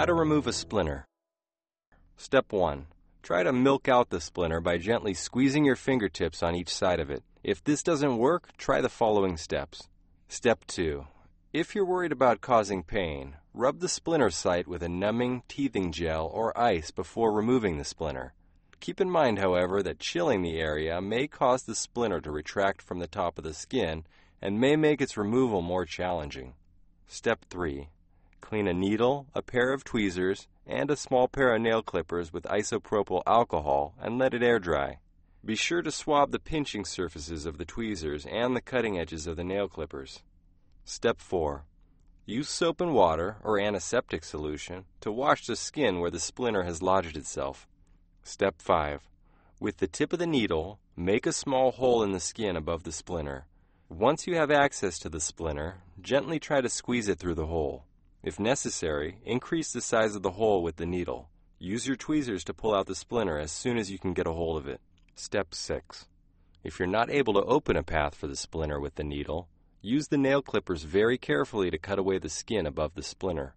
How to remove a splinter. Step 1. Try to milk out the splinter by gently squeezing your fingertips on each side of it. If this doesn't work, try the following steps. Step 2. If you're worried about causing pain, rub the splinter site with a numbing teething gel or ice before removing the splinter. Keep in mind, however, that chilling the area may cause the splinter to retract from the top of the skin and may make its removal more challenging. Step 3 clean a needle, a pair of tweezers, and a small pair of nail clippers with isopropyl alcohol and let it air dry. Be sure to swab the pinching surfaces of the tweezers and the cutting edges of the nail clippers. Step 4. Use soap and water or antiseptic solution to wash the skin where the splinter has lodged itself. Step 5. With the tip of the needle, make a small hole in the skin above the splinter. Once you have access to the splinter, gently try to squeeze it through the hole. If necessary, increase the size of the hole with the needle. Use your tweezers to pull out the splinter as soon as you can get a hold of it. Step 6. If you're not able to open a path for the splinter with the needle, use the nail clippers very carefully to cut away the skin above the splinter.